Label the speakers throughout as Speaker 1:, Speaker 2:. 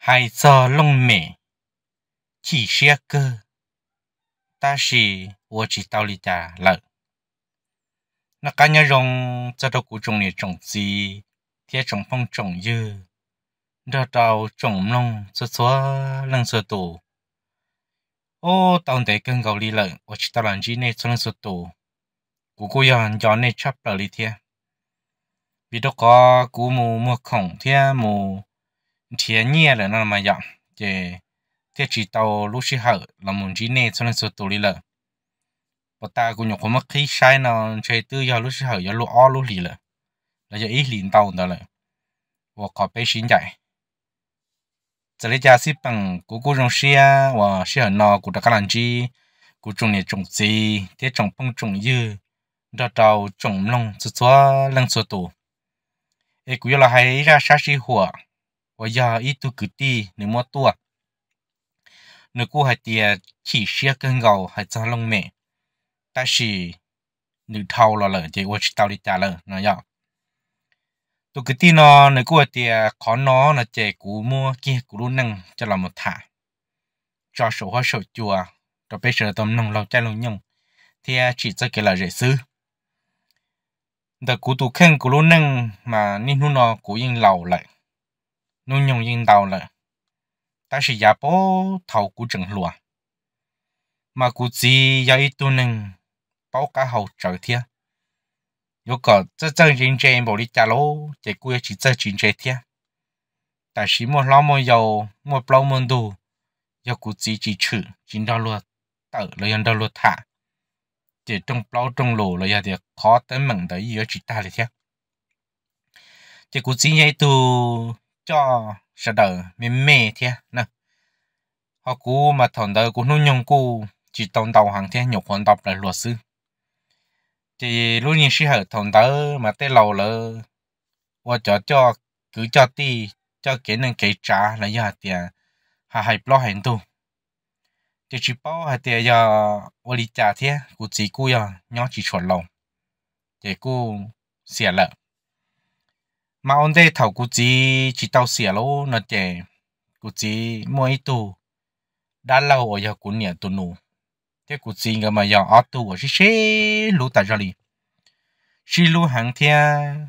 Speaker 1: hai giờ lông mẹ chỉ xe cơ ta chỉ 我只道理家了那干家用这个古种的种子贴种风种叶这到种弄这做冷色多 ô tàu để cân cầu đi lợi ô chỉ tàu làm gì này cho nên sụt tù cú cú yon cho nên chấp lời đi thế vì đó có cú mù mua khổng thế mù thiên nhiên là nó mà dạng chế thế chỉ tàu lúc xí hở là một chỉ nè cho nên số tù đi lợ và ta cũng nhổ không mất khi sai nó chơi tư do lúc sinh học do lúc o lúc lì lợ là giờ ít lìn tàu đó lợ và có bé sinh chạy giờ lấy cha xí bằng của cô trong xe và xe hở nó của các làm chi của trồng này trồng gì thế trồng phong trồng dư đó trồng lông số số lăng số tù ấy cũng là hay ra sát xí 我要一度个地，你莫多。你过还得起些跟狗还咋弄没？但是你偷了了，就我去到你家了那样。ตัวกตีนอในกูเตียขอนอนะเจกูมัวกี้กูรู้นั่งจะลำมาถ่าจอสูหัวสูจัวตัวไปเสือตมนงเราใจลงยงเทียฉีจะเกล้าเรซื้อแต่กูตัวแข่งกูรู้นั่งมานี่นู่นอกูยิงเหล่าเลย nó nhung yên đầu là ta sẽ giả bố thầu của trần lùa mà cụ gì giả ít tu nâng báo cả hậu trời thiên nếu có cho chân chính trên bộ đi trả lô chỉ cuối chỉ chân chính trên thiên tại sĩ một lo một dầu một lâu một đủ do cụ gì chỉ chữ chính đó luôn tự lấy anh đó luôn thả chỉ trong lâu trong lỗ là giờ thì khó tới mừng tới gì đó ta là thiên chỉ cụ gì nhảy tu cho sợ đời mê mê thế nè họ cú mà thằng đời cũng nó nhung cú chỉ tông đầu hàng thế nhục hoàn tập là luật sư thì lúc nhiên sĩ hợp thằng đời mà tới lâu lỡ và cho cho cứ cho đi, cho kỹ năng kỹ trả là do tiền hà hay lo hành tu thì chỉ bảo hà tiền do và lý trả thế của chỉ cú do nhỏ chỉ chuẩn lòng thì cú xẻ lợi mà ông đây thầu cụ chỉ chỉ tàu xỉa lô nó chè cụ chỉ mỗi tù đã lâu ở giờ cụ nhà tu nụ thế cụ chỉ ngờ mà giờ ở tù ở xí xí lú tại giờ đi xí lú hàng thiên,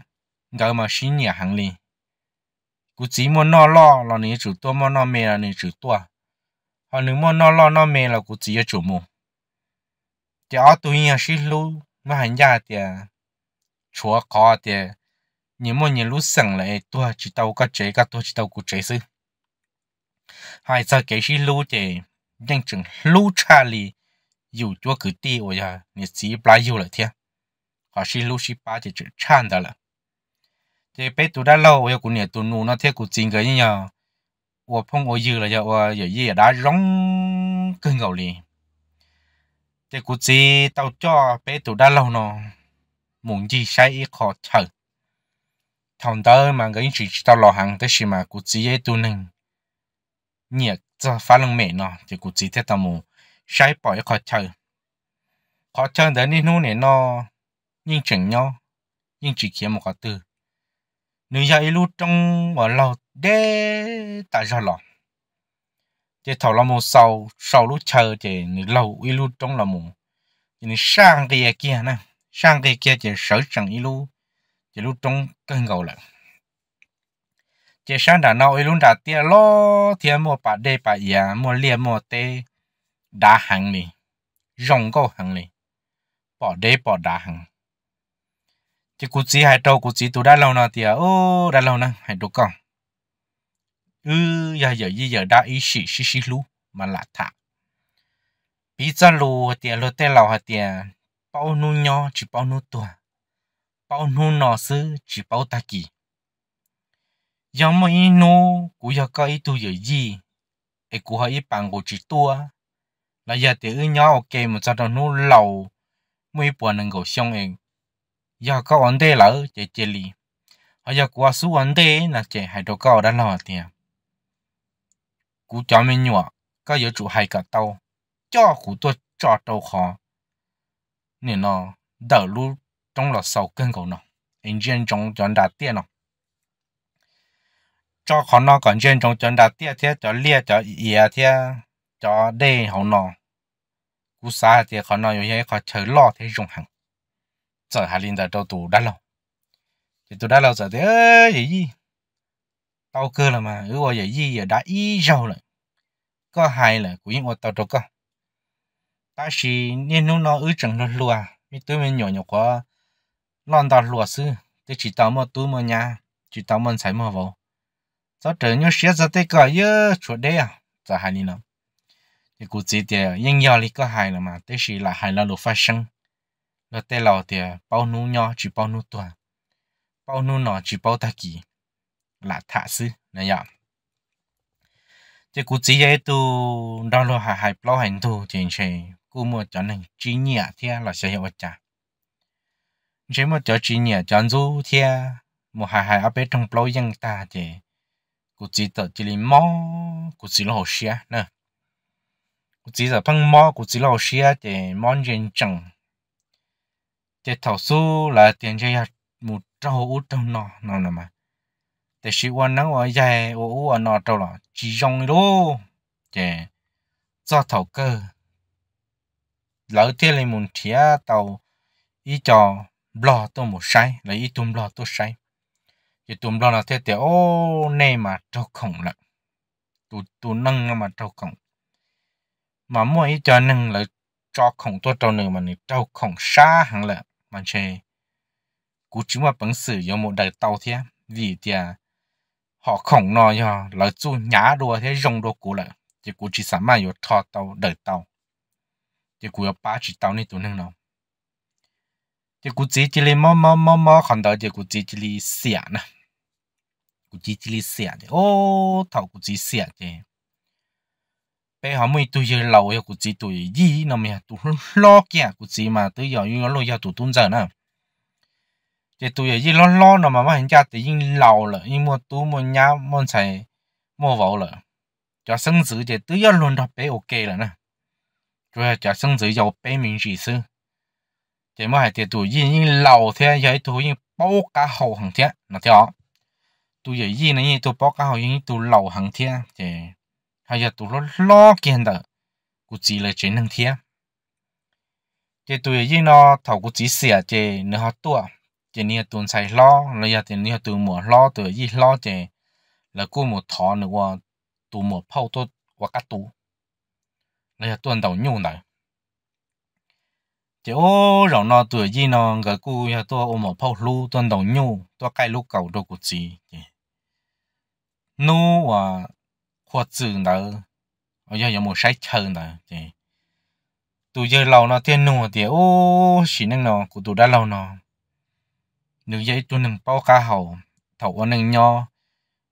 Speaker 1: ngờ mà xí nhà hàng liền, cụ chỉ muốn nó lo là nên chủ tua muốn nó mê là nên chủ tua họ nếu muốn nó lo nó mê là cụ chỉ ở chủ mù thế ở tù nhà xí lú mà hàng gia thì chúa khó thì 你莫你路省了多知道个这个多知道个这事，还在给是路的，认真路差里有多个地我呀，你自己不有了天，还是路是把的这差的了。这被读到老，我要过年读路那天过真个人呀，我碰我有了呀，我也也打容更高哩。这估计到家被读到老呢，梦见晒一口臭。thằng tớ mà cái chỉ tao lo hàng tới xí mà cụ chỉ ấy tu nâng nhiệt cho phá lông mẹ nó thì cụ chỉ thế tao mù sai bỏ cái khó chơi khó chơi đến đi nu này nó nhưng chừng nhau nhưng chỉ kiếm một cái từ nếu giờ lúc trong bỏ lâu để tại sao lò, thì thầu là một sau sau lúc chờ thì nếu lâu ít lúc trong là một thì sang cái kia nè sang cái kia thì sở chẳng ít lúc chỉ lúc trong cái ngầu lại chỉ sáng đã nấu ấy lúc đã tia lo thiên mua bà đê bà ya mua lia mua tê đá hàng này rong câu hàng này bỏ đê bỏ đá hàng chỉ cú chỉ hai đầu cú chỉ tụ đã lâu nào tia ô đã lâu nào hai đầu con ừ giờ giờ gì giờ đã ý xì xì xì lú mà lạ thà. bí chân lù tiệt lô tê lâu tiệt, bao nu nhỏ chỉ bao nu tua bao nu nọ sư chỉ bao ta kỳ giờ mà ý nô cú giờ có ý tu giờ gì ấy cú hay ý bằng của chỉ tua là giờ thì ư nhau ok một sao nu lâu, mấy bữa nâng cầu xong em giờ có vấn đề lỡ chạy chạy lì họ giờ qua số vấn đề là chạy hai đầu cầu đã lo tiền cú cho mình nhỏ có giờ chủ hai cả tàu cho cú tôi cho tàu khó nên nó đỡ lúc trong là sầu cân cổ nó anh trên trong chuẩn đạt tiền cho khó nó còn trên trong chuẩn đạt tiền thế cho lia cho ỉa thế cho đây hậu nó cú xa thì khó nó có thể khó chờ lo thế dùng hàng giờ hà linh giờ đâu tù đã lâu thì tù đã lâu giờ thế ơi gì gì tao cơ là mà ứ vậy gì gì đã ý rồi lại có hai là của những ô tao đâu có ta chỉ nên nó ứ chẳng nó luôn mi tôi mình nhỏ nhỏ quá lon đào lúa sư thì chỉ tao mà tu mà nhà chỉ tao mình sai mà vô cho trở nhau xé ra tay cả nhớ chuyện đấy à giờ hai lý nào thì cụ chỉ thì nhân giờ thì có hài là mà tới chỉ là hài là lúa phát sinh là tay lò thì bao nu nhỏ chỉ bao nu tuổi bao nu nọ chỉ bao ta kỳ là thả sư nè, nhở thì cụ chỉ vậy tu đó là hài hai bao hành thu thì chỉ cụ mua cho nên chỉ nhẹ thì là sẽ hiểu chả chỉ à, à, một chỗ chỉ nhẹ chọn du thia một hai hai ở bên trong bao dân ta chứ cụ chỉ tờ chỉ là mò cụ chỉ là hồ xia nè cụ chỉ là phăng mò cụ chỉ là hồ xia chứ mò nhân chẳng chứ thầu số là tiền chơi một trâu út trâu nọ nọ nè mà để sĩ quan nắng ở dài ô ô ở nọ trâu lọ chỉ dùng đó chứ do thầu cơ lỡ thiên lên một thía tàu ý trò lo tôi một sai là ít tùm lo tôi sai thì tùm lo là thế thì ô này mà trâu khổng là, tụ tụ nâng mà trâu khổng mà mua ít cho nâng là cho khổng tôi trâu nữa mà này trâu khổng xa hẳn là mà chê cú chúng mà bằng sử dụng một đời tàu thế vì thì à, họ khổng nó nhờ là chú nhá đùa thế rong đùa cú là, thì cú chỉ sắm mà yêu thọ tàu đời tàu thì cú yêu ba chỉ tàu này tụ nâng nào 这古只这里猫猫猫猫看到这古只这里响呢，古只这里响的哦，头古只响的。bây giờ mới tôi giờ lâu giờ cũng chỉ tôi gì nó mà tôi lo kia cũng chỉ mà tôi giờ như lo giờ tôi tuân giờ nè thì tôi giờ gì lo lo nó mà mà hiện giờ thì yên lâu rồi yên mua tôi mua nhà mua xài mua vào rồi cho sinh sự thì tôi giờ luôn đó bé ok rồi nè rồi cho sinh sự giàu bé mình gì xưa thế mà hay thế tụ yên yên lâu thế vậy tụ yên bao cá hậu hàng thế nó thế ó tụ vậy yên này tụ bao cá hậu yên tụ lâu hàng thế thế hay giờ tụ nó lo kiện đó cụ chỉ là chuyện hàng thế thế tụ yên nó thầu cụ chỉ xỉa thế nó họ tua thế nia tuần sai lo rồi giờ thế nia tụ mùa lo tụ yên lo thế là cô một nữa tụ mùa phao tụ qua cá tụ rồi giờ tuần đầu nhung này chỉ ô rộng nó tuổi gì nó cái cụ nhà tôi ôm một phao lu tôi đầu nhu tôi cái lu cầu đồ của chị nu và khoa chữ nữa ở giờ có một sai chờ nữa chị tụi giờ lâu nó tiền nụ thì ô xí năng nó của tôi đã lâu nó nữ vậy tôi nâng bao cá hậu thầu ở nâng nho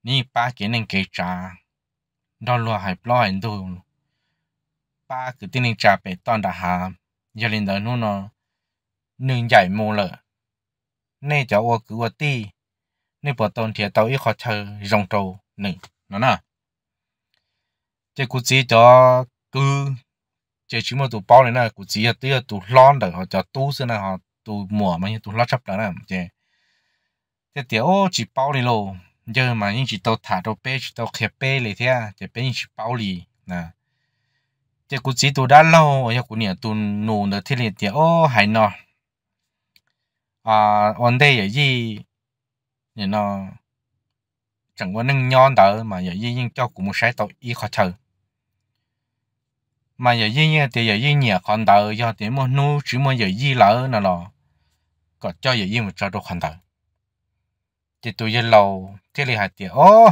Speaker 1: ni ba cái nâng cái trà đó là hai lo hành ba cái tiền nâng trà phải toàn đã hàm giờ lên đó nó nó nương giải mù lợ nè cháu ô cứ ô ti nè bỏ tôn thiệt tao ý khó chờ rong trâu nè nó nè chơi cụ chỉ cho cứ chế chỉ một tụ bao này nè cụ chỉ là tía tụ lon đỡ họ cho tu xưa nè họ tụ mùa mà như tụ lo chấp đó nè chơi, chế tiểu ô chỉ bao này lô giờ mà những chỉ tao thả tao bê chỉ tao khép bê này thế chế bê những chỉ bao này nè chỉ cụ chỉ tôi đã lâu ở nhà cụ nhà tụ nụ được thiết liệt thì ô hay nọ, à vấn đề là gì nhà dạ nó chẳng có nâng nhon đỡ mà giờ dạ gì nhưng cho cụ một sai tội y khó chờ mà giờ dạ gì nha thì giờ gì nhà còn đỡ do thì mà nu chỉ mà giờ gì lỡ nó lo có cho giờ gì mà cho đồ còn đỡ thì tôi giờ lâu thiết liệt thì ô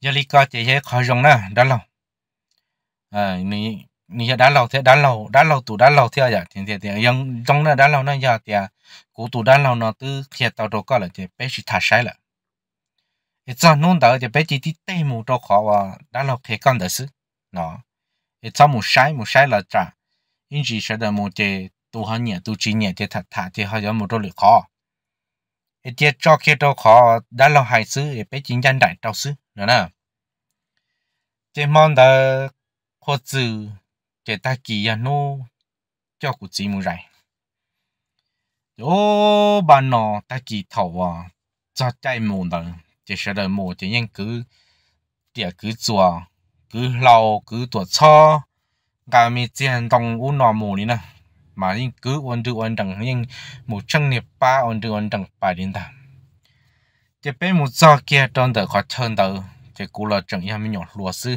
Speaker 1: giờ đi coi thì sẽ khó dùng nữa đã lâu à ni ni đã lâu thế đã lâu đã lâu tụ đã lâu thế à thì thì thì giống giống là đã lâu nó giờ thì à, cụ tụ đã lâu nó từ khi tao đâu có là thì bé chỉ thả sai là cái cho nôn đó thì bé chỉ đi tê mù đâu khó và đã lâu khi con đó chứ nó cái cho mù sai mù sai là trả nhưng chỉ sẽ là một cái tụ hơn nhẹ tụ chỉ nhẹ thì thả thả thì hơi giống một đôi khó cái tiết cho khi đâu khó đã hai xứ thì bé chính danh đại đâu xứ nữa nè cái món đó khó chữ để ta kỳ à nó cho cụ chỉ mu rải ô nó ta kỳ thầu à cho chạy mù đó chỉ sợ đời mù nhân cứ địa cứ chùa cứ lâu cứ tuột cho cả mi tiền đồng u nọ mù đi nè mà nhưng cứ ôn tư ôn đẳng nhưng một chân nghiệp ba ôn tư ôn đẳng ba đến ta chỉ bên một giờ kia trong đời khó chân đời chỉ cú là chẳng em nhỏ lúa sư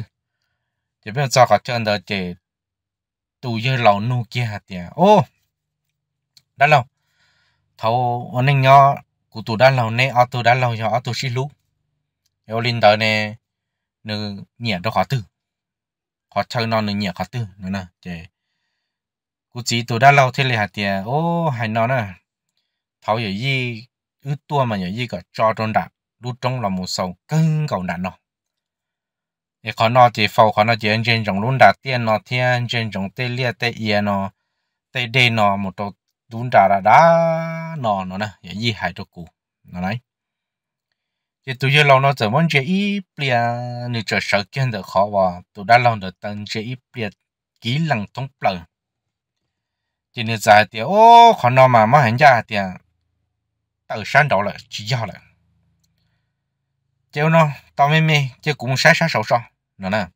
Speaker 1: chỉ biết cho cả chân đó chỉ tù như lầu nu kia hạt ô đã lâu thầu anh anh nhớ cụ tù đã nè ở tù đã lâu nhớ xí lú yêu linh tới nè nữ nhẹ đó khó tư khó chơi non nữ nhẹ khó tư nữa nè chỉ cụ chỉ tù đã lâu thế là hạt ô hay nó nè thầu giờ gì ư tua mà giờ gì cả cho trôn đạp lúc trong là một sầu cân cầu nạn nó 也可能只否可能只认真种轮打电脑天真种对列对也呢，对对呢，木都轮打啦啦呢呢呢，也厉害着古，那来。thì dạ, tụi giờ lòng nó giờ muốn chơi ít bia nếu chờ sợ kiến được khó vào tụi đã lòng được tận chơi ít bia kỹ năng thông plờ thì nếu giờ thì ô khó nó mà mà hành ra thì à, tự sáng đổ là chỉ do là chiều nó tao mê mê chứ cũng sáng sáng sầu sầu nó nè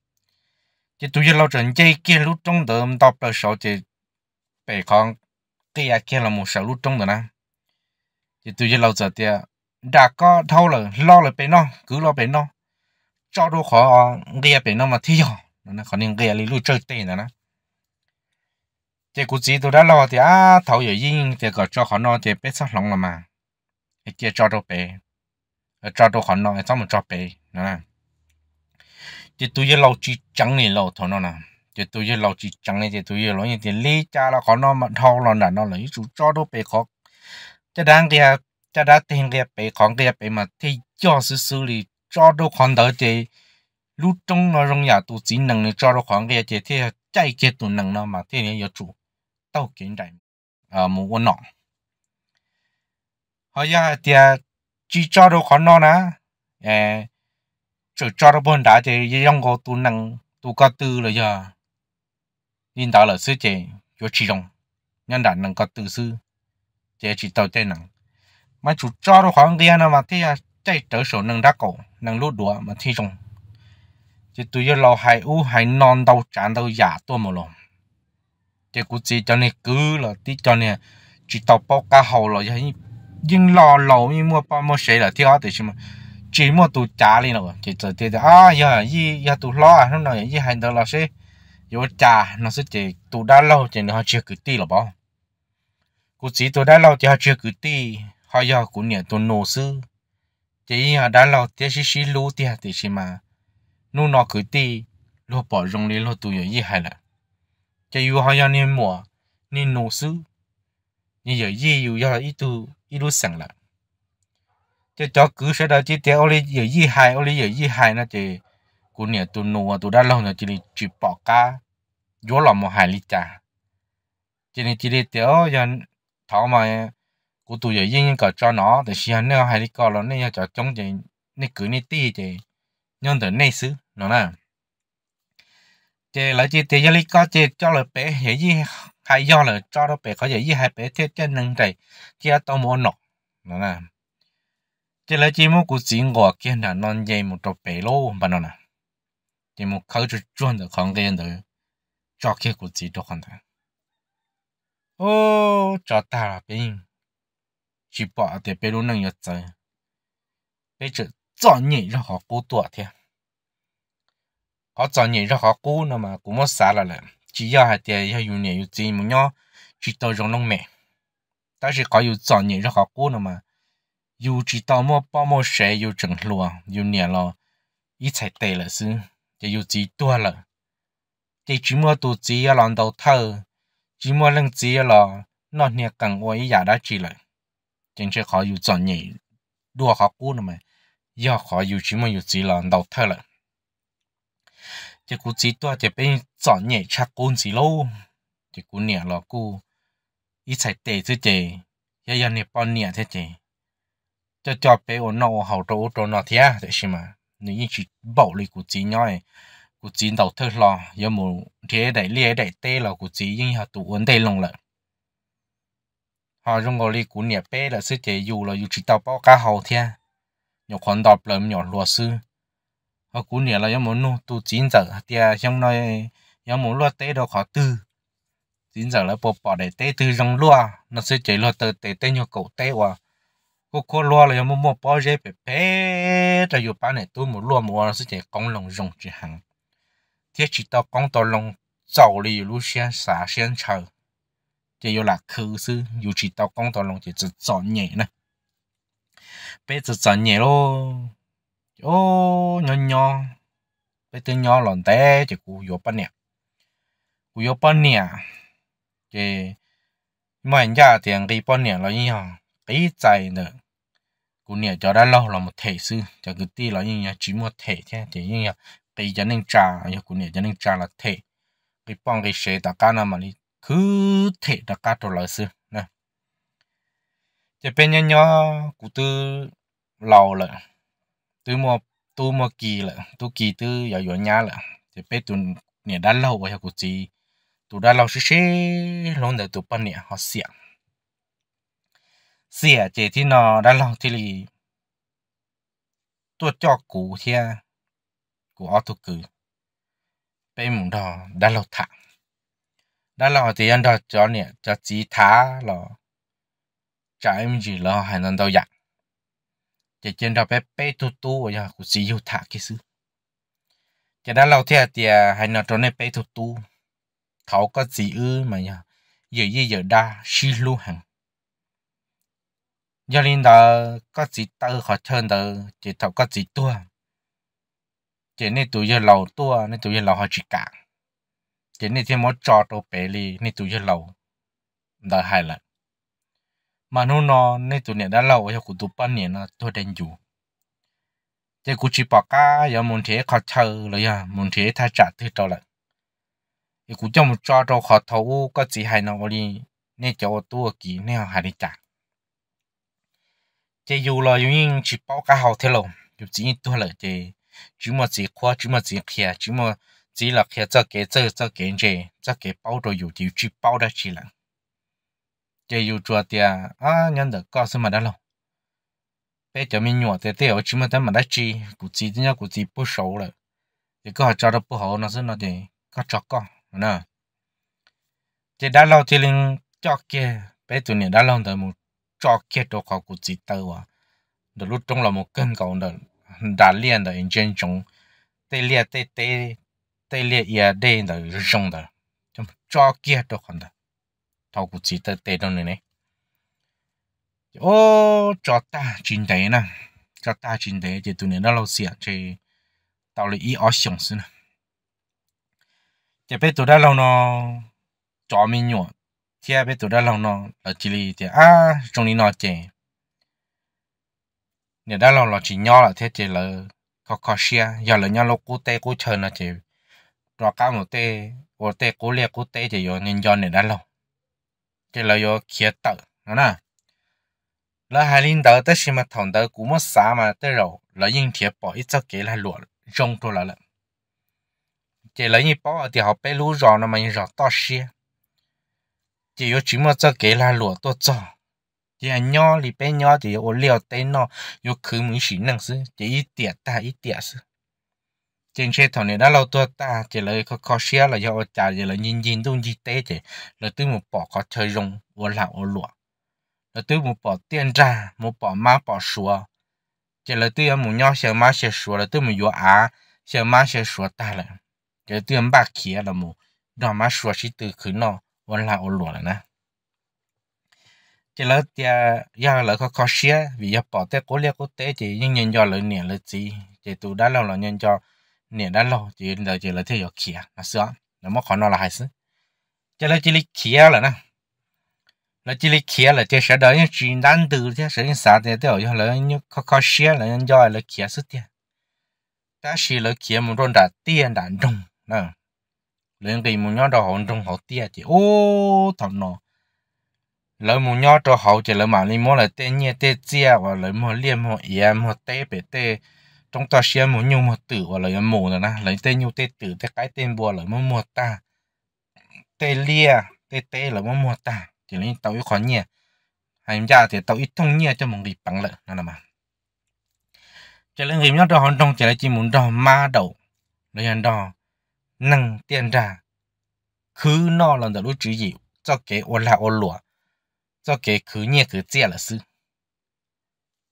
Speaker 1: chỉ tụi giờ lâu trận chơi kia lúc trong đó đọc là sợ chỉ bể con nhà kia là một sợ lúc trong đó nè chỉ tụi giờ lâu giờ thì đã có thâu là lo là bể nó cứ lo bể nó cho đồ khó nghe bể nó mà thiếu, rồi nó còn những nghe lý lúc chơi tiền nữa nè chỉ cũng chỉ tụi đã lo thì à thâu rồi yên ờ, thì có cho họ nó thì biết sao lòng là mà chỉ cho đồ bể cho đồ họ nó sao mà cho bể nữa nè thì tôi giờ lâu chỉ chẳng này lâu thôi nó nè thì tôi giờ lâu chỉ chẳng này thì tôi giờ lâu như thì lý cha là khó nó mà thâu là nè nó là chú cho nó bề khó cho đang kia cho đã tiền kia bề khó kia bề mà thì cho sự xử lý cho nó khó đỡ thì lúc trong nó rong nhà tôi chỉ năng cho nó khó kia thì thì chạy kia tôi năng nó mà thì này giờ chủ tao kiến đại à ờ, một quân nọ họ giờ thì à, chỉ cho nó khó nó nè ờ, cho cho nó bên đã thì dòng có tu năng tu có tư rồi giờ nhìn đó là sư chế cho chỉ đồng nhân đàn năng có tư sư chế chỉ tàu tên năng mà chủ cho nó khoảng kia nó mà thì à chạy trở sổ năng đá cổ năng lút đùa mà thi trong chỉ tụi giờ lo hai u hai non đâu chán đâu giả tôi mà lòng chỉ cụ chế cho nên cứ là tí cho nên chỉ tàu bao cá hầu là nhưng lo lâu như mua bao mua sấy là thi hết thì chứ mà chỉ một tụ trả lên rồi chỉ chờ tiền à giờ gì giờ tụ lo à hôm nay gì hành đó là sẽ giờ trả nó sẽ chỉ tụ đã lâu chỉ nó chưa cử ti là bao cụ chỉ tụ đã lâu chỉ họ chưa cử ti họ giờ cụ nhảy tụ nô sư chỉ họ đã lâu thì xí xí lú thì thì mà nu nó cử ti lo bỏ rong lên lo tụ giờ gì hay là chỉ yêu họ giờ nên mua nên nô sư như giờ gì yêu giờ ít tụ ít lú sẵn lại chứ cho cứ sẽ đó chỉ tiếc ôi giờ y hai ôi giờ y hai nó chỉ cô nè tụ nụ tụ đã lâu rồi chỉ chụp bỏ cá vô lòng một hai lít trà chỉ nên chỉ đi tiếc giờ thảo mà cô tụ giờ yên cả cho nó để xí hắn nữa hai lít coi nó nên cho chống chỉ nên cứ nên tì chứ, nhưng từ nên xứ nó nè chỉ lại chỉ tiếc giờ lít coi chỉ cho lời bé giờ y hai do lời cho nó bé có giờ y hai bé thiết chân nâng trời chỉ tao mua nọ nó nè chỉ là chỉ muốn cố xin ngọ kia là non dây một trò bể lô bà nó nè chỉ muốn khâu chút chuẩn được không cái đó cho cái cố chỉ được không thôi ô cho ta là bên chỉ bỏ để bể lô năng nhất rồi bây giờ chọn nhị ra họ cố tuổi thế họ chọn nhị ra họ cố nó mà cũng mất xa là lại chỉ 要还得要有年有钱么样，去到中农买，但是搞有专业，然后过了嘛。有知道么帮么谁有整路啊，有年了，一才对了是，也有几多了，这只么都只要让到头，只么能只要了，那年更我也压得起了，真是好有专业，多好过了嘛，要好有只么有只让到头了，这股只多这边专业吃工资喽，这股年了股，一才对这这，也要你帮年这这。cho cho bé ở nô hậu trâu trâu nọ thía thế chứ mà nếu như chỉ bảo lý của chị nhoi của chị đầu thơ lo, giờ mù thế đại lia đại tê là của chị nhưng họ tụ vấn đề lòng lợn họ trong ngồi lý của nhà bé là sư chế dù là dù chỉ tao bảo cả hậu thía nhỏ khoản đọc lợn nhỏ lúa sư họ của nhà là giờ mù nô tụ chín giờ thía trong này giờ mù lúa tê đâu khó tư chín giờ là bỏ bỏ để tê tư trong lúa nó sư chế lúa từ tê tê nhỏ cậu tê hoa cô cô lo là mua mua bao giờ bé bé tại dù bán này tôi muốn lo mua sự chỉ công lòng rồng chỉ hàng thiết chỉ tao công tao lòng giàu lì lu xia xả xuyên chờ chỉ yêu là khứ sư dù chỉ tao công tao lòng chỉ chỉ chọn nhẹ nè bé chỉ chọn nhẹ lo ô nhỏ nhỏ bé từ nhỏ lòn té chỉ cú vô bán nè cú vô bán nè chỉ mà anh già tiền cái bán nè là như tí chạy nữa cú nè cho đã lâu là một thể sư cho cứ tí là như chỉ một thể thế thì như nhà cái cho nên trà nhà cú nè cho nên trà là thể cái bằng cái xe ta cá nào mà đi cứ thể ta cá đồ là sư nè cho bên nhau nhau cú tư lâu là tư mua tư mua kỳ là tư kỳ tư giờ giờ nhá là cho bây tu nè đã lâu rồi cú chỉ tu đã lâu sư sư, lâu rồi tu bên nè họ xiang เสียเจที่นอด้านหลังที่ลีตัวจอกูเทียกูเอาตัวกูไปหมุนดอด้านหลังถังด้านหลังที่ยันดอจอเนี่ยจะจีท้าหรอจะเอ็มจีรอหันนันดอยากจะเจนดอไปเป้ตัวตัวอย่างกูซีอยู่ถักกี่ซื้อจะด้านเราเทียเตียหันนันตอนนี้เป้ตัวตัวเขาก็จีอื้อมาเนี่ยเยอะเยอะเยอะด้าชิลูหัง giờ linh đó có gì tao họ chơi đó chỉ thầu có gì tua chỉ nên tụi giờ lâu tua nên tụi giờ lâu họ chỉ cả chỉ nên thêm một trò đồ bể li nên tụi giờ lâu, đã hai lần mà nó nó nên tụi này đã lâu rồi cũng tụi bắn này nó tôi đang dù chỉ cũng chỉ bỏ cả giờ muốn thế họ chơi rồi à muốn thế thay trả thứ đó lại cũng cho một trò đồ họ thầu có gì hay nó đi nên cho tôi kỹ nên họ hay đi trả chỉ dù là dùng những chỉ bao cả hậu thế lộ dù chỉ những tu là chỉ chỉ mà chỉ khoa chỉ mà chỉ kia chỉ mà chỉ là kia cho cái cho cho cái gì cho cái bao đồ dù chỉ chỉ bao đã chỉ là chỉ dù cho thì à, à nhân được có sự mà đó lâu bây giờ mình nhỏ thế thế ở chỉ mà thế mà đã chỉ cụ chỉ thế nhau cụ chỉ bớt xấu rồi thì có cho nó bớt hậu nó sẽ nó thì có cho con nè chỉ đã lâu thì linh cho kia bây giờ này đã lâu thì một cho kia đồ khó của chị tàu à đó lúc trong là một cơn cầu đó đã liền đó trên chúng tê liền tê tê tê liền ya đây đó rong đó trong cho kia đồ khó đó thao của chị tàu tê đó này này ô cho ta chính thế nè cho ta chính thế thì tụi này nó lâu xịa thì tao lấy ý ở sống xí nè thì bây giờ đó là nó cho mình nhọ chia bé tụi đã lâu nọ ở chỉ lì thì à trong đi nó chè nhà đã lâu là chỉ nhỏ là thế chơi là có có xia giờ là nhau lúc cú tê cú chơi, nó chè rồi cao một tê một tê cú lia cú tê chơi, rồi nên do này đã lâu, chơi là do kia tự nó nè là hai linh đầu tới xem mà thằng đầu cũng mất xa mà tới rồi là yên thiệt bỏ ít cho kỹ là luộc rong thôi là lợn chỉ lấy như bỏ thì họ bé lú rò nó mà như rò to xia chỉ có chỉ mà cho cái là lúa to cho chỉ là nhỏ lì bé nhỏ chỉ có liều tay nó có khứ mình xí năng sư chỉ ít tiệt ta ít tiệt sư trên xe thằng này đã lâu tuổi ta chỉ là có khó xe là do trả chỉ là nhìn nhìn tung gì tế chỉ là từ một bỏ có chơi rồng ô là ô lụa là từ một bỏ tiền ra một bỏ má bỏ xua chỉ là từ một nhỏ xe má xe xua là từ một vua á xe má xe xua ta là chỉ một ba kia là một đó má xua chỉ từ khứ nó vẫn là ô lụa nè chỉ là tia giờ là có khó vì giờ bỏ tết cố liệt cố tế chỉ nhân do lợi niệm lợi gì chỉ tụ đã lâu nhân do niệm đã lâu chỉ là chỉ là theo kia là sữa nó mất khó nó là hay sứ chỉ là chỉ là kia là nè là chỉ là kia là chỉ sẽ những chuyện đơn từ thế sẽ sao thế theo giờ là những khó khó xía là nhân là kia sứ tia ta xí là kia một đòn đã tiền đã đông nè lên cái một nhau đó họ trong họ tia chị ô thằng nó lỡ một nhau đó họ chỉ lỡ mà đi mua lại tê nhẹ tê chia và lỡ mua liêm mua yếm mua tê bể tê trong ta xem mua nhung mua tử và lỡ mua nữa nè lấy tê nhung tê tử tê cái tên bùa lỡ mua mua ta tê lia tê tê lỡ mua mua ta chỉ lấy tàu ít khó nhẹ hay ra thì tàu ít thông nhẹ cho một người bằng lợ nó là mà chỉ lấy người nhau đó họ trong chỉ lấy chỉ muốn đó ma đầu lấy anh đó 能点燃，去哪了的路只有，这给我来我落，这给去年去接了是。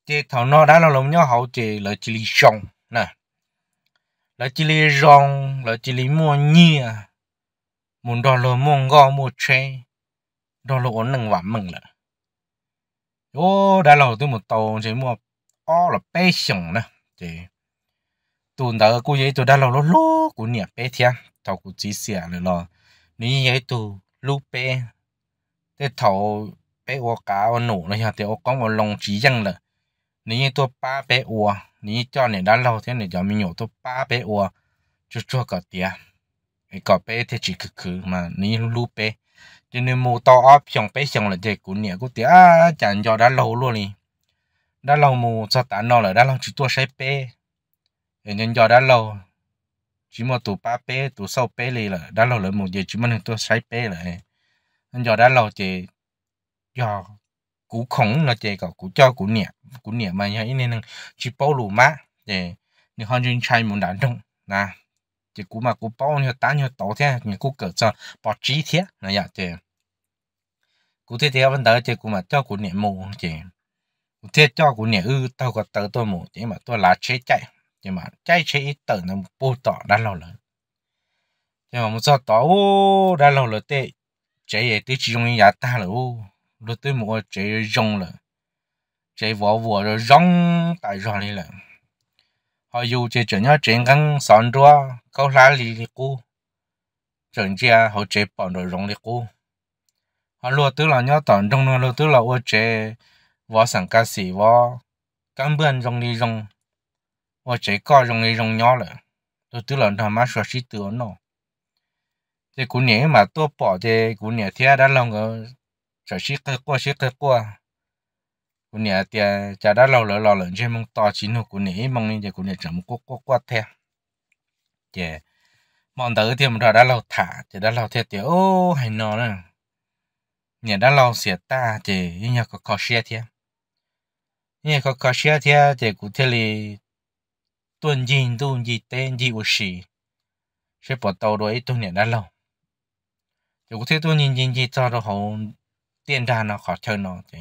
Speaker 1: 这头脑袋了龙鸟好这了这里上呐，了这里上了这里摸捏，摸到了摸高摸吹，到了我能玩梦了。哟，大佬都没到这么，哦了白熊呢，这。tụ nợ cô vậy tụ đã lâu lâu lâu của nhà bé thia thầu của chỉ xẻ rồi lo nếu vậy tụ lúc bé thế thầu bé ô cá ô nổ nó hiện thì ô có một lồng rồi nếu như tôi ba bé ô nếu cho này đã lâu thế này cho mình nhổ tôi ba bé ô cho cho cái cọ bé thế chỉ mà nếu lúc bé cho nên mua to xong bé xong là chơi của nhà của tiền à chẳng cho đã luôn đi đã lâu mua sao tán nó là đã lâu chỉ tôi sẽ bé nhân do đã lâu chỉ một tụ ba bé tụ sâu bé lì là đã lâu lại một giờ chỉ một tôi sai bé lại nhân do đã lâu chị do cú khổng là chị cậu cho cú nhẹ cú nhẹ mà nhảy nên chỉ bao lù má để như họ chuyên trai muốn đàn trong là chị cú mà cú bao nhiêu tán nhiêu tổ thế như cú cỡ cho bỏ trí thế là dạ chị cú thế thế vấn đề chị cú mà cho cú nhẹ mù chị cú thế cho cú nhẹ ư tao có tớ tôi mù chị mà tôi là chế chạy nhưng mà chạy ít tờ nó bù tỏ đã lâu rồi nhưng mà một số tỏ ô đã lâu rồi tệ chạy về tới chỉ dùng nhà ta rồi ô rồi tới mua chạy dùng rồi chạy vỏ vỏ rồi rong tại rồi đi là họ dù chạy chuyện nhau chuyện găng sòn đua câu lá lì lì cô chuyện kia họ chạy bọn rồi rong lì cô họ luôn tới là nhau tỏn trong nó luôn tới là ô chạy vỏ sẵn cá sĩ vỏ căng bươn rong đi rong 我这个容易容 nhỏ 了，都都让他妈说是得呢。这过年嘛，多包的过年天的啷个，这是个过是个过。过年天家的老了老人家们打起呢，过年忙呢，这过年怎么过过过天？这忙到天么，他的老太，这的老太太哦，还闹呢。nhà đã lâu xịa ta thì nhà có có xe thế nhà có có xe thế thì cụ thể là tuần gì tuần gì tên gì của sĩ sẽ bỏ tàu rồi tuần nhận đã lâu chú có thể tuần gì gì gì cho nó hậu tiền ra nó khó chơi nó thì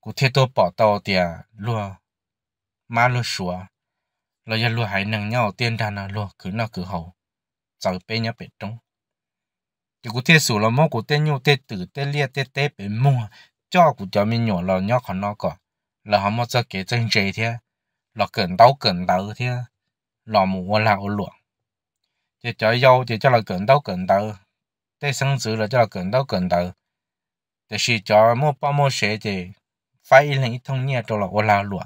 Speaker 1: có thể tôi bỏ tàu thì lúa má lúa sủa rồi giờ lúa hải nâng nhau tiền ra nó lúa cứ nó cứ hậu cháu bé nhớ bé trống chú có thể sủa là mong của tên nhau tên tử tên lia tên tế bên mua cho của cháu mình nhỏ là nhỏ khó nó có là họ mất cho cái chân dây thế lọ cẩn tao cẩn tao thì lọ mù là ô luộc chỉ cho dâu chỉ cho là cẩn tao cẩn tao để sinh sự là cho là cẩn tao cẩn tao để xí cho mua bao mua xe thì phải là ít thông nhẹ cho là ô là luộc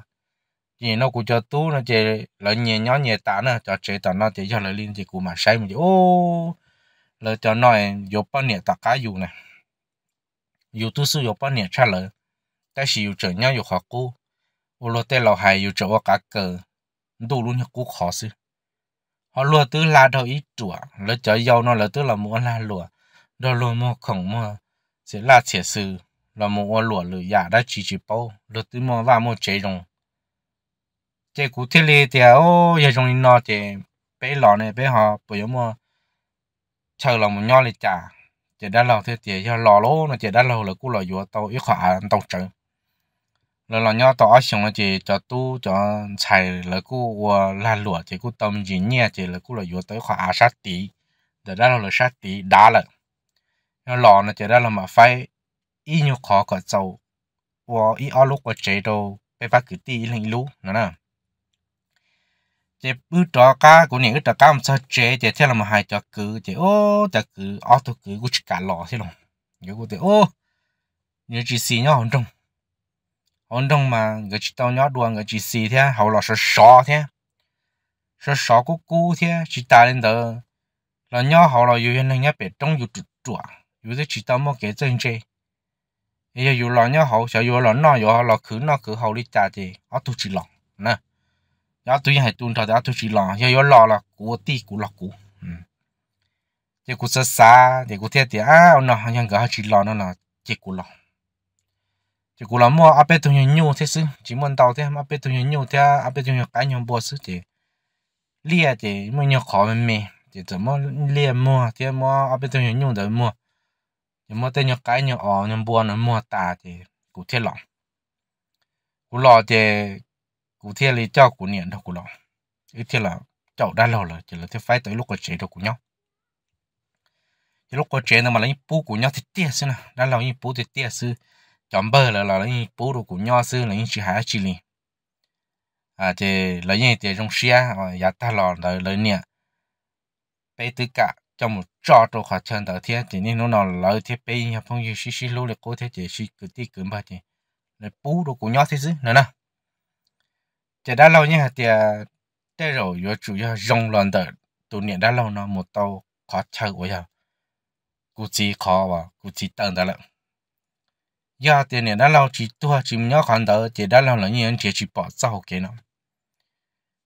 Speaker 1: chỉ nó cũng cho tú nó chỉ là nhẹ nhỏ nhẹ tả nó cho chế tả nó chỉ cho là liên thì cũng mà say một chỉ ô là cho nó vô bao nhiêu tạc cá dù này dù tu sư vô bao nhiêu trả lời 但是有怎样有好过。ô lô tê hay yêu chỗ cả cờ đủ luôn nhắc cú khó sư họ lùa tứ là đâu ít chùa lỡ chở dâu nó lỡ tứ là muốn là lùa đó lùa mua không mua sẽ là trẻ sư là mua lùa lửa giả dạ đã chỉ chỉ bao lỡ tứ mua và mua chế rồng chế cụ thiết lệ thì ô giờ rồng nó thì bé lò này bé họ bây giờ mua chờ là một nhau lại trả chế đã lò thế thì giờ lò lố nó chế đã lò là cú lò vừa tàu ít khỏa tàu trứng là là nhau tao xong chỉ cho tu cho chạy là cú là lụa chỉ cú tâm gì nhẹ chỉ là cú là vừa tới khoảng sát tí để đó là sát tí đá lợ nó lò nó chỉ ra là mà phải y nhiều khó có dầu và y ở lúc ở chế độ bé bác cứ tí lên lú nữa nè chỉ bữa trò cá của những trò cá mà sao chế chỉ theo là mà hai trò cứ chỉ ô trò cứ ở tôi cứ cú chỉ cả lò thế rồi nhớ cú thì ô nhớ chỉ xí nhau không trong ông đông mà người chỉ tao nhót đùa người chỉ xì thế hầu là sợ sợ thế sợ sợ cú cú thế chỉ ta lên đó là nhó hầu là dù hiện nay bé trong dù trụt trụa dù thế chỉ tao mà kể chân chơi bây giờ dù hầu sợ dù là nó dù là khứ nó khứ hầu đi ta thì ở tu chỉ lòng nè đó tuy hay tuôn thật đó tôi chỉ lo giờ giờ lo là của ti của lo của thì của xa xa thì của thế thì à ông nó cái chỉ lo nó là chỉ của lo chỉ cố lắm mua áp bê tông nhiều thế chứ chỉ muốn tàu thế mà áp bê tông nhiều thế áp bê tông nhiều cái nhiều bớt chứ chỉ lia chỉ mới nhiều khó mình mì chỉ 怎么 lia mua thế mua áp bê tông nhiều nhiều mua chỉ mua tên nhiều cái nhiều ở nhiều bớt nó mua ta chỉ cụ thế lòng cụ lò chỉ cụ thế lý cho cụ niệm đâu cụ lò ít thế là cháu đã lâu rồi chỉ là thế phải tới lúc có chế đâu cụ nhau chỉ lúc có chế nó mà lấy bú cụ nhau thì tiếc xí nào đã lâu như bú thì tiếc xí chấm bơ là là lấy bố đồ của nho sư lấy chỉ hái chỉ liền à thì lấy như thì trong xe và ờ, giá ta lò lấy lấy nè bây tất cả trong một trò trò khóa chân đầu tiên thì nên nó lấy thiết bây nhà phong như xí xí lô để cố thế chỉ xí cứ tí cứ bao thì lấy bố đồ của nho thế chứ nữa nè thì đã lâu nha thì đây à, rồi yo chủ yo rong lần đợt tụ niệm đã lâu nó một tàu khó chơi của yo cụ chỉ khó và cụ chỉ tầng đó lận giờ tiền này đã lâu chỉ tua chỉ nhớ khoản đó chỉ đã lâu là như chỉ chỉ bỏ sau cái nó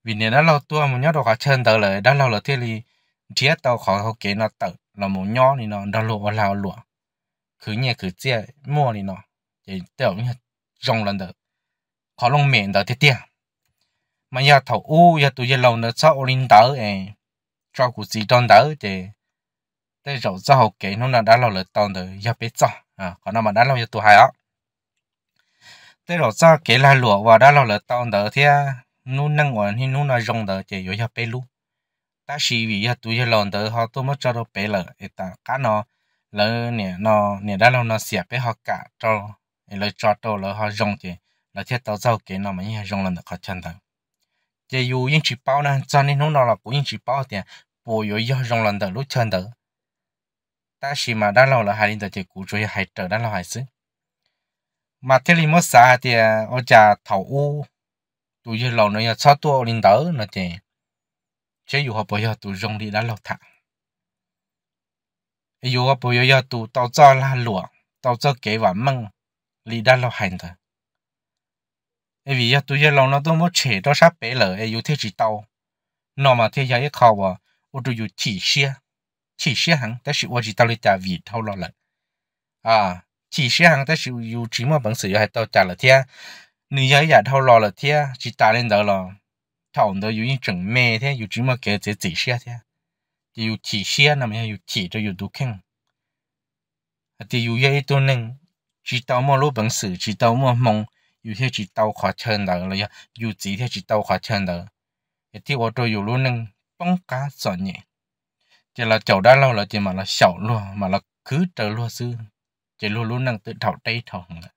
Speaker 1: vì này đã lâu tua một nhớ đồ cả chân đó là đã lâu là thế thì chỉ tao khó học cái nó tự là một nhớ thì nó đã lộ lao lụa cứ nhẹ cứ chia mua thì nó để tiểu như rong lần đó khó lòng miệng đó thế tiền mà nhà thầu u nhà tôi giờ lâu nó sao linh đó ấy cho cụ gì đơn đó thì tới rậu rau hậu kế nó là đã lâu lời tao từ giờ biết cho à còn nó mà đã lâu giờ tụi hai á tới rậu rau kế là lụa và đã lâu lời tao từ thì nó năng ngoan thì nó là rong được chỉ giờ giờ biết luôn ta chỉ vì giờ tụi giờ lần từ họ tôi mới cho nó biết lời ta cá nó lỡ nè nó nè đã lâu nó xẹp với họ cả cho lời cho tôi lỡ họ rong chỉ là thiết tao rau kế nó mà như rong lần được họ chân thật chỉ dù những chỉ bao nè cho nên nó là cũng những chỉ bao thì bồi dưỡng rong lần từ lúc chân thật ta chỉ mà đã lâu là hai linh tờ chỉ cú chơi hai trở đã lâu hai xứ mà thế linh mất xa thì ở trà thầu u tụi giờ lâu nữa sao tụi linh tờ nó chỉ chế dù họ bây giờ tụi rong đi đã lâu thả dù họ bây giờ tụi tao cho là lụa tao cho kế và măng đi đã lâu hai thôi ấy vì tụi giờ lâu nó tôi mất chơi đó sắp bể lỡ ấy dù thế chỉ tao nó mà thế giờ ấy khó vào ô tụi dù chỉ xe chỉ xe hàng đó sử tôi chỉ tao lấy trả vì thâu lo lại à chỉ xe hàng đó sử yêu chỉ mà bằng sự hay tao trả lại thế nếu giờ giờ thâu lo lại thế chỉ ta lên đó là thâu đó dùng những chuẩn mê thế yêu chỉ mà kể chỉ chỉ xe thế yêu chỉ xe nằm hay yêu chỉ cho yêu đủ kinh thì yêu vậy tôi nên chỉ tao mà lúc bằng sự chỉ tao mà mong yêu thế chỉ tao khó chân đó là yêu chỉ thế chỉ tao khó chân đó thì tôi cho yêu luôn nên bóng cá sọn nhẹ chỉ là chậu đá lâu là chỉ mà là sầu luôn mà là cứ trở luôn sư chỉ luôn luôn đang tự thảo tây thảo là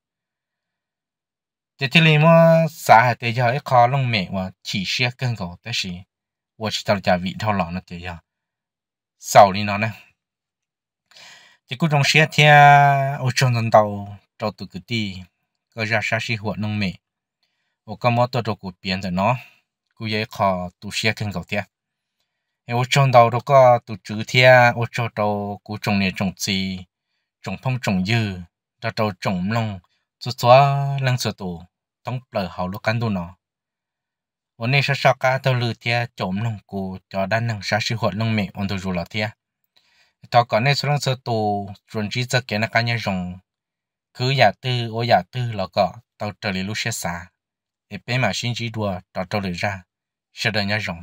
Speaker 1: chỉ chỉ liền mà xã hội thế giới khó lông mẹ và chỉ xe cân cầu tới gì và chỉ tao trả vị thao lòng nó chỉ giờ sầu đi nó nè chỉ cứ trong xe thì ở trong dân tàu trâu tự cái đi có ra xa xí hoạt nông mẹ và có món tôi trâu cụ biến rồi nó cứ vậy khó tu xe cân cầu thiệt 我种到这个都昨天，我找到古种的种子，种碰种油，找到种弄，做做两次多，ต้องเปลือกเขาลูกกันดูเนาะวันนี้ฉันชอบการตัวลือเทียจมลงกูจอด้านหนึ่งฉันชิวหัวลงเมอันตัวรู้ละเทียต่อก่อนในส่วนส่วนตัวส่วนที่จะเกี่ยนกันยังจงคืออยากตื้อโออยากตื้อแล้วก็ตัวเจริญลูกเสียสาเอเป็นมาชินจีดัวตัวเจริญจ้าเสด็จยังจง